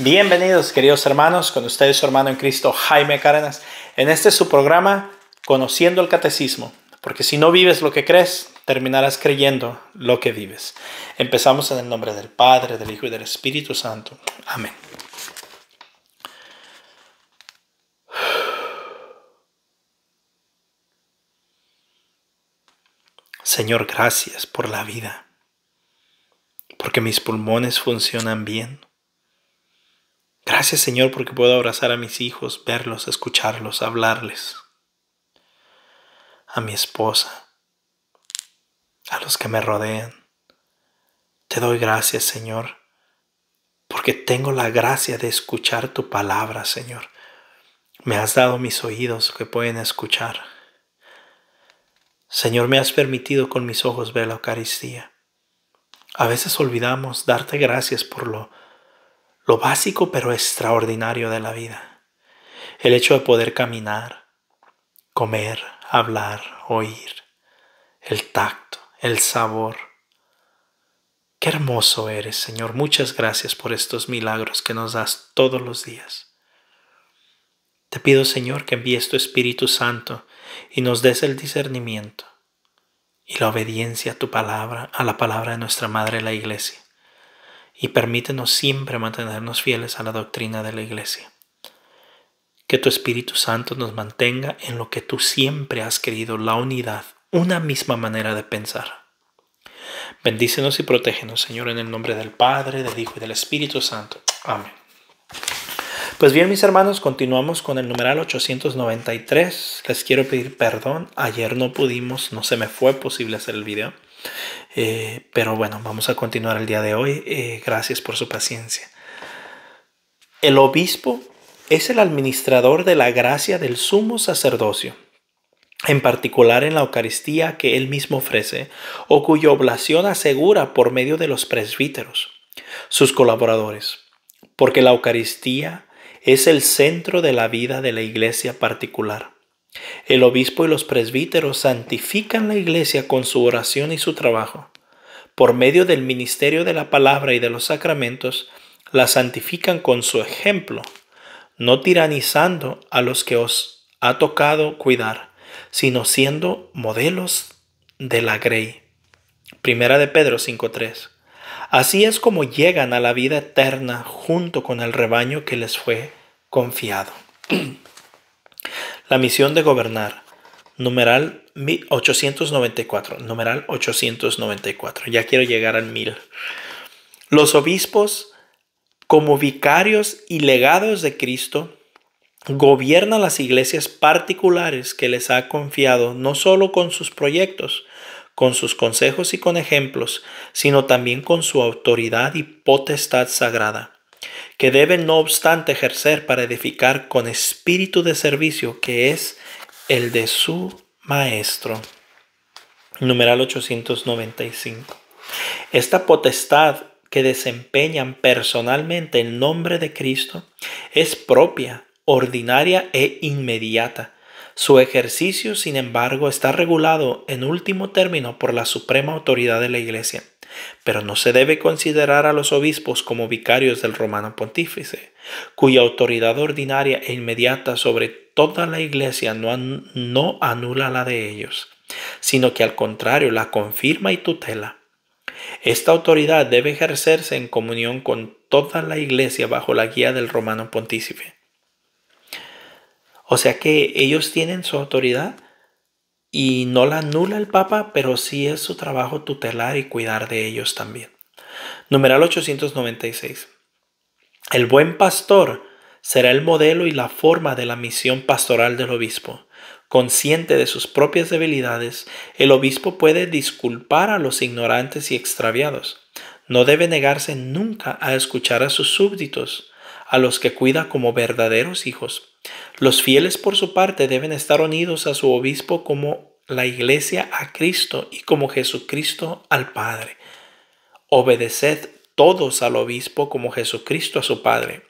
Bienvenidos queridos hermanos, con ustedes su hermano en Cristo Jaime Carenas. En este es su programa Conociendo el Catecismo, porque si no vives lo que crees, terminarás creyendo lo que vives. Empezamos en el nombre del Padre, del Hijo y del Espíritu Santo. Amén. Señor, gracias por la vida, porque mis pulmones funcionan bien Gracias Señor porque puedo abrazar a mis hijos, verlos, escucharlos, hablarles. A mi esposa, a los que me rodean. Te doy gracias Señor porque tengo la gracia de escuchar tu palabra Señor. Me has dado mis oídos que pueden escuchar. Señor, me has permitido con mis ojos ver la Eucaristía. A veces olvidamos darte gracias por lo lo básico pero extraordinario de la vida. El hecho de poder caminar, comer, hablar, oír, el tacto, el sabor. Qué hermoso eres, Señor. Muchas gracias por estos milagros que nos das todos los días. Te pido, Señor, que envíes tu Espíritu Santo y nos des el discernimiento y la obediencia a tu palabra, a la palabra de nuestra Madre la Iglesia y permítenos siempre mantenernos fieles a la doctrina de la Iglesia. Que tu Espíritu Santo nos mantenga en lo que tú siempre has querido, la unidad, una misma manera de pensar. Bendícenos y protégenos, Señor, en el nombre del Padre, del Hijo y del Espíritu Santo. Amén. Pues bien, mis hermanos, continuamos con el numeral 893. Les quiero pedir perdón. Ayer no pudimos, no se me fue posible hacer el video. Eh, pero bueno, vamos a continuar el día de hoy. Eh, gracias por su paciencia. El obispo es el administrador de la gracia del sumo sacerdocio, en particular en la Eucaristía que él mismo ofrece o cuya oblación asegura por medio de los presbíteros, sus colaboradores, porque la Eucaristía es el centro de la vida de la iglesia particular. El obispo y los presbíteros santifican la iglesia con su oración y su trabajo. Por medio del ministerio de la palabra y de los sacramentos, la santifican con su ejemplo, no tiranizando a los que os ha tocado cuidar, sino siendo modelos de la grey. Primera de Pedro 5.3. Así es como llegan a la vida eterna junto con el rebaño que les fue confiado. La misión de gobernar. Numeral 894. Numeral 894. Ya quiero llegar al 1000. Los obispos, como vicarios y legados de Cristo, gobiernan las iglesias particulares que les ha confiado no solo con sus proyectos, con sus consejos y con ejemplos, sino también con su autoridad y potestad sagrada que deben no obstante ejercer para edificar con espíritu de servicio que es el de su maestro. Numeral 895. Esta potestad que desempeñan personalmente en nombre de Cristo es propia, ordinaria e inmediata. Su ejercicio, sin embargo, está regulado en último término por la suprema autoridad de la Iglesia pero no se debe considerar a los obispos como vicarios del romano pontífice, cuya autoridad ordinaria e inmediata sobre toda la iglesia no, anula la de ellos, sino que al contrario la confirma y tutela. Esta autoridad debe ejercerse en comunión con toda la iglesia bajo la guía del romano pontífice. O sea que ellos tienen su autoridad, y no la anula el Papa, pero sí es su trabajo tutelar y cuidar de ellos también. Numeral 896. El buen pastor será el modelo y la forma de la misión pastoral del obispo. Consciente de sus propias debilidades, el obispo puede disculpar a los ignorantes y extraviados. No debe negarse nunca a escuchar a sus súbditos, a los que cuida como verdaderos hijos. Los fieles por su parte deben estar unidos a su obispo como la iglesia a Cristo y como Jesucristo al Padre. Obedeced todos al obispo como Jesucristo a su Padre,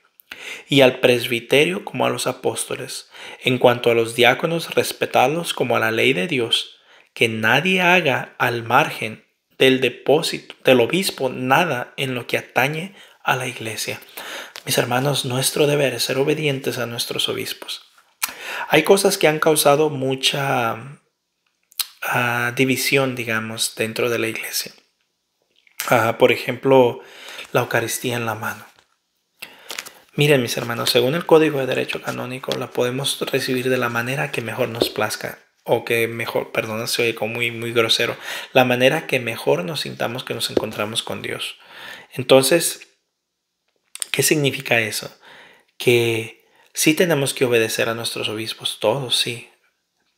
y al presbiterio como a los apóstoles. En cuanto a los diáconos, respetadlos como a la ley de Dios, que nadie haga al margen del depósito del obispo nada en lo que atañe a la iglesia. Mis hermanos, nuestro deber es ser obedientes a nuestros obispos. Hay cosas que han causado mucha Ah, división, digamos, dentro de la iglesia. Ah, por ejemplo, la Eucaristía en la mano. Miren, mis hermanos, según el Código de Derecho Canónico, la podemos recibir de la manera que mejor nos plazca o que mejor, perdón, se oye como muy, muy grosero, la manera que mejor nos sintamos que nos encontramos con Dios. Entonces, ¿qué significa eso? Que sí tenemos que obedecer a nuestros obispos, todos, sí,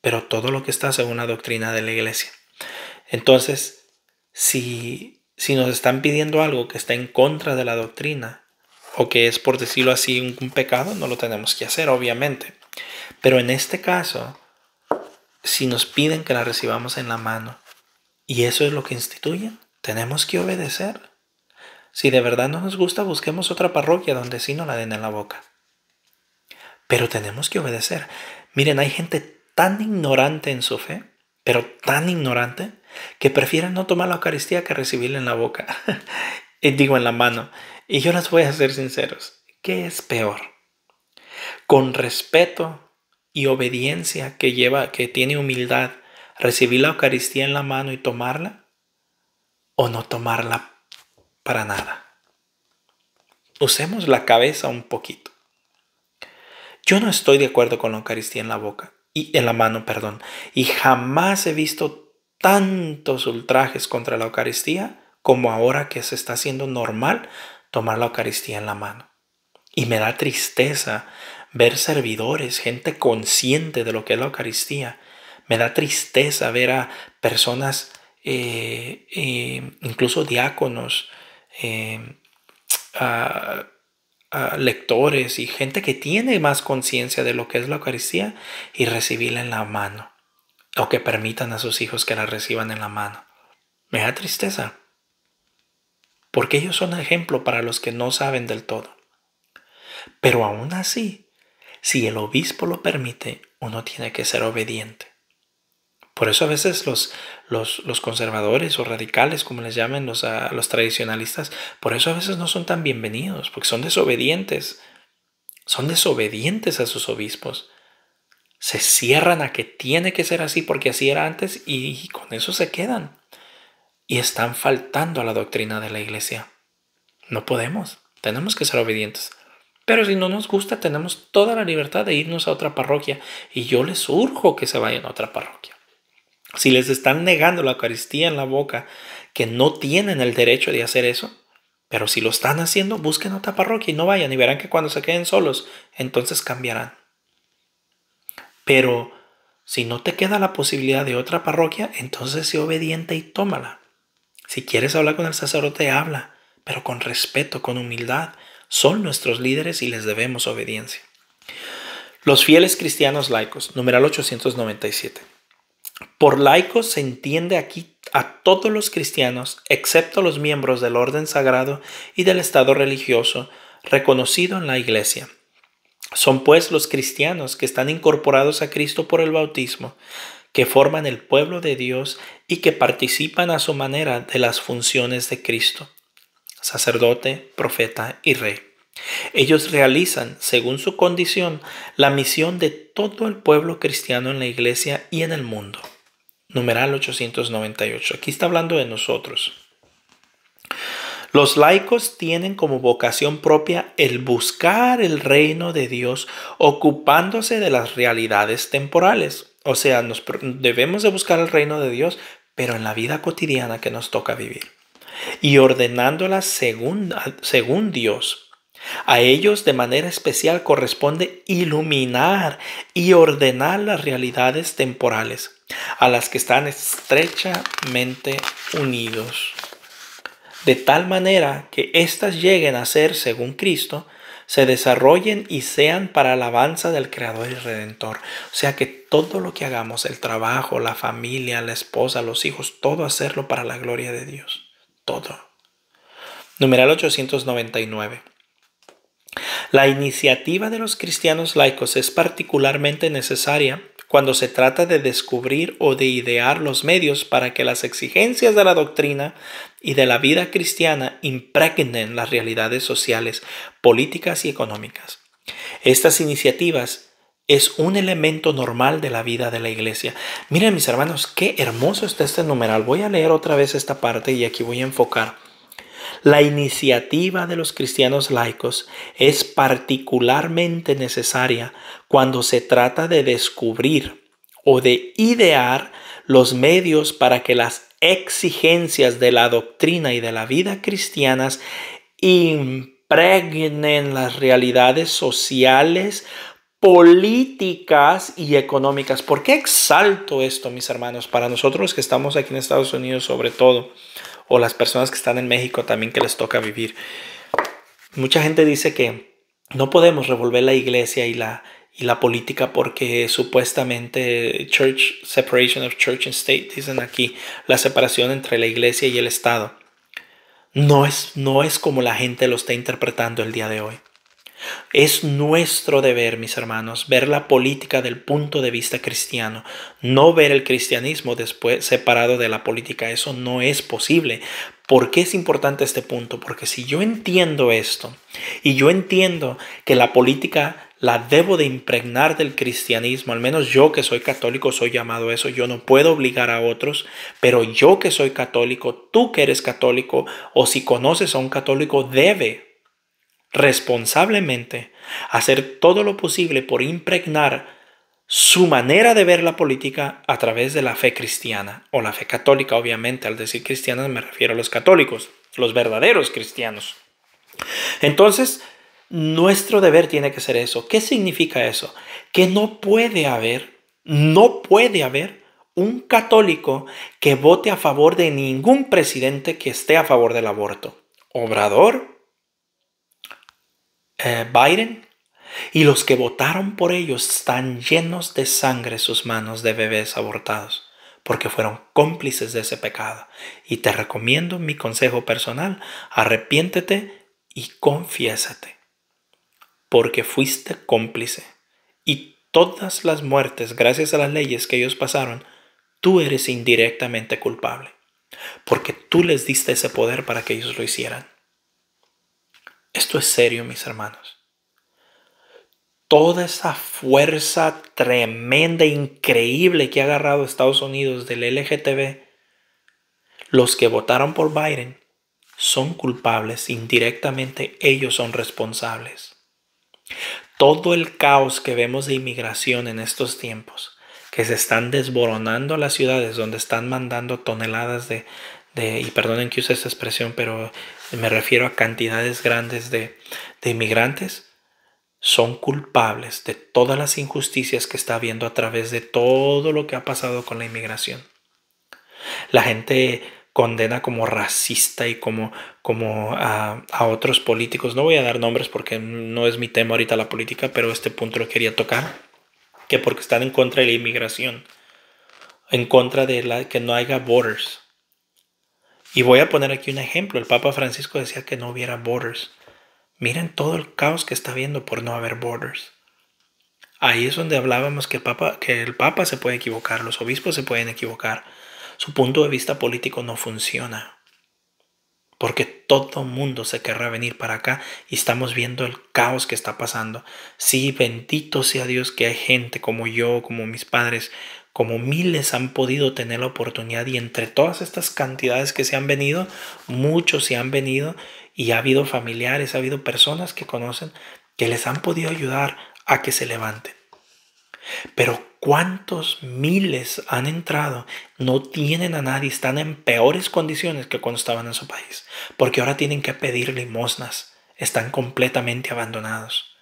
pero todo lo que está según la doctrina de la iglesia. Entonces, si, si nos están pidiendo algo que está en contra de la doctrina, o que es, por decirlo así, un, pecado, no lo tenemos que hacer, obviamente. Pero en este caso, si nos piden que la recibamos en la mano, y eso es lo que instituyen, tenemos que obedecer. Si de verdad no nos gusta, busquemos otra parroquia donde sí nos la den en la boca. Pero tenemos que obedecer. Miren, hay gente tan ignorante en su fe, pero tan ignorante, que prefieren no tomar la Eucaristía que recibirla en la boca, digo en la mano. Y yo les voy a ser sinceros, ¿qué es peor? Con respeto y obediencia que lleva, que tiene humildad, recibir la Eucaristía en la mano y tomarla, o no tomarla para nada. Usemos la cabeza un poquito. Yo no estoy de acuerdo con la Eucaristía en la boca y en la mano, perdón, y jamás he visto tantos ultrajes contra la Eucaristía como ahora que se está haciendo normal tomar la Eucaristía en la mano. Y me da tristeza ver servidores, gente consciente de lo que es la Eucaristía. Me da tristeza ver a personas, eh, eh, incluso diáconos, eh, a Ah, lectores y gente que tiene más conciencia de lo que es la Eucaristía y recibirla en la mano, o que permitan a sus hijos que la reciban en la mano. Me da tristeza, porque ellos son ejemplo para los que no saben del todo. Pero aún así, si el obispo lo permite, uno tiene que ser obediente. Por eso a veces los, los, conservadores o radicales, como les llamen los, ah, los tradicionalistas, por eso a veces no son tan bienvenidos, porque son desobedientes. Son desobedientes a sus obispos. Se cierran a que tiene que ser así porque así era antes y, y con eso se quedan. Y están faltando a la doctrina de la iglesia. No podemos. Tenemos que ser obedientes. Pero si no nos gusta, tenemos toda la libertad de irnos a otra parroquia. Y yo les urjo que se vayan a otra parroquia si les están negando la Eucaristía en la boca, que no tienen el derecho de hacer eso, pero si lo están haciendo, busquen otra parroquia y no vayan y verán que cuando se queden solos, entonces cambiarán. Pero si no te queda la posibilidad de otra parroquia, entonces sé obediente y tómala. Si quieres hablar con el sacerdote, habla, pero con respeto, con humildad. Son nuestros líderes y les debemos obediencia. Los fieles cristianos laicos, numeral 897. Por laicos se entiende aquí a todos los cristianos, excepto los miembros del orden sagrado y del estado religioso reconocido en la Iglesia. Son pues los cristianos que están incorporados a Cristo por el bautismo, que forman el pueblo de Dios y que participan a su manera de las funciones de Cristo, sacerdote, profeta y rey. Ellos realizan, según su condición, la misión de todo el pueblo cristiano en la iglesia y en el mundo. Numeral 898. Aquí está hablando de nosotros. Los laicos tienen como vocación propia el buscar el reino de Dios ocupándose de las realidades temporales. O sea, debemos de buscar el reino de Dios, pero en la vida cotidiana que nos toca vivir. Y ordenándola según Dios, a ellos de manera especial corresponde iluminar y ordenar las realidades temporales a las que están estrechamente unidos, de tal manera que éstas lleguen a ser, según Cristo, se desarrollen y sean para alabanza del Creador y Redentor. O sea que todo lo que hagamos, el trabajo, la familia, la esposa, los hijos, todo hacerlo para la gloria de Dios. Todo. Numeral 899. La iniciativa de los cristianos laicos es particularmente necesaria cuando se trata de descubrir o de idear los medios para que las exigencias de la doctrina y de la vida cristiana impregnen las realidades sociales, políticas y económicas. Estas iniciativas es un elemento normal de la vida de la iglesia. Miren mis hermanos, qué hermoso está este numeral. Voy a leer otra vez esta parte y aquí voy a enfocar. La iniciativa de los cristianos laicos es particularmente necesaria cuando se trata de descubrir o de idear los medios para que las exigencias de la doctrina y de la vida cristianas impregnen las realidades sociales, políticas y económicas. ¿Por qué exalto esto, mis hermanos? Para nosotros que estamos aquí en Estados Unidos sobre todo o las personas que están en México también que les toca vivir. Mucha gente dice que no podemos revolver la iglesia y la, y la política porque supuestamente church separation of church and state dicen aquí la separación entre la iglesia y el estado no es no es como la gente lo está interpretando el día de hoy es nuestro deber, mis hermanos, ver la política del punto de vista cristiano, no ver el cristianismo después separado de la política. Eso no es posible. ¿Por qué es importante este punto? Porque si yo entiendo esto y yo entiendo que la política la debo de impregnar del cristianismo, al menos yo que soy católico soy llamado a eso, yo no puedo obligar a otros, pero yo que soy católico, tú que eres católico o si conoces a un católico debe responsablemente hacer todo lo posible por impregnar su manera de ver la política a través de la fe cristiana o la fe católica, obviamente. Al decir cristiana me refiero a los católicos, los verdaderos cristianos. Entonces, nuestro deber tiene que ser eso. ¿Qué significa eso? Que no puede haber, no puede haber un católico que vote a favor de ningún presidente que esté a favor del aborto. Obrador, eh, Biden y los que votaron por ellos están llenos de sangre sus manos de bebés abortados, porque fueron cómplices de ese pecado. Y te recomiendo mi consejo personal, arrepiéntete y confiésate, porque fuiste cómplice. Y todas las muertes, gracias a las leyes que ellos pasaron, tú eres indirectamente culpable, porque tú les diste ese poder para que ellos lo hicieran. Esto es serio, mis hermanos. Toda esa fuerza tremenda, increíble que ha agarrado Estados Unidos del LGTB, los que votaron por Biden son culpables, indirectamente ellos son responsables. Todo el caos que vemos de inmigración en estos tiempos, que se están desboronando las ciudades donde están mandando toneladas de, y perdonen que use esta expresión, pero me refiero a cantidades grandes de, de inmigrantes, son culpables de todas las injusticias que está habiendo a través de todo lo que ha pasado con la inmigración. La gente condena como racista y como, como a, a, otros políticos. No voy a dar nombres porque no es mi tema ahorita la política, pero este punto lo quería tocar, que porque están en contra de la inmigración, en contra de la, que no haya borders. Y voy a poner aquí un ejemplo. El Papa Francisco decía que no hubiera borders. Miren todo el caos que está viendo por no haber borders. Ahí es donde hablábamos que el, Papa, que el Papa se puede equivocar, los obispos se pueden equivocar. Su punto de vista político no funciona. Porque todo mundo se querrá venir para acá y estamos viendo el caos que está pasando. Sí, bendito sea Dios que hay gente como yo, como mis padres, como miles han podido tener la oportunidad y entre todas estas cantidades que se han venido, muchos se han venido y ha habido familiares, ha habido personas que conocen que les han podido ayudar a que se levanten. Pero cuántos miles han entrado, no tienen a nadie, están en peores condiciones que cuando estaban en su país, porque ahora tienen que pedir limosnas, están completamente abandonados.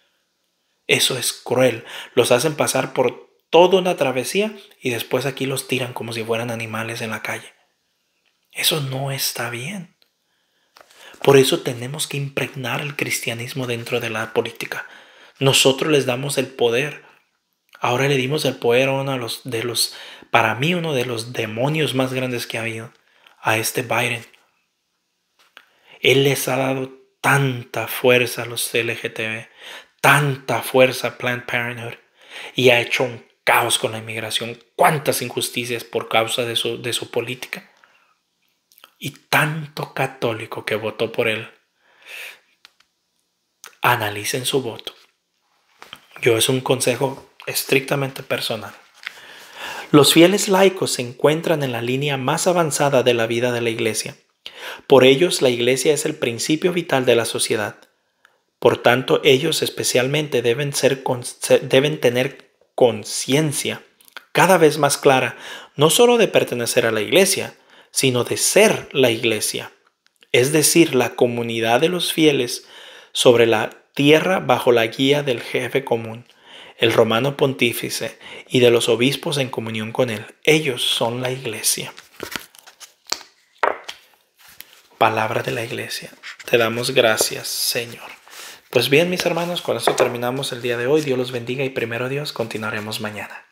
Eso es cruel, los hacen pasar por todo una travesía y después aquí los tiran como si fueran animales en la calle. Eso no está bien. Por eso tenemos que impregnar el cristianismo dentro de la política. Nosotros les damos el poder. Ahora le dimos el poder a uno de los, de los para mí, uno de los demonios más grandes que ha habido, a este Biden. Él les ha dado tanta fuerza a los LGTB, tanta fuerza a Planned Parenthood y ha hecho un caos con la inmigración, cuántas injusticias por causa de su, de su política. Y tanto católico que votó por él. Analicen su voto. Yo es un consejo estrictamente personal. Los fieles laicos se encuentran en la línea más avanzada de la vida de la Iglesia. Por ellos la Iglesia es el principio vital de la sociedad. Por tanto, ellos especialmente deben, ser, deben tener conciencia cada vez más clara, no sólo de pertenecer a la iglesia, sino de ser la iglesia, es decir, la comunidad de los fieles sobre la tierra bajo la guía del jefe común, el romano pontífice, y de los obispos en comunión con él. Ellos son la iglesia. Palabra de la iglesia. Te damos gracias, Señor. Pues bien, mis hermanos, con esto terminamos el día de hoy. Dios los bendiga y primero Dios continuaremos mañana.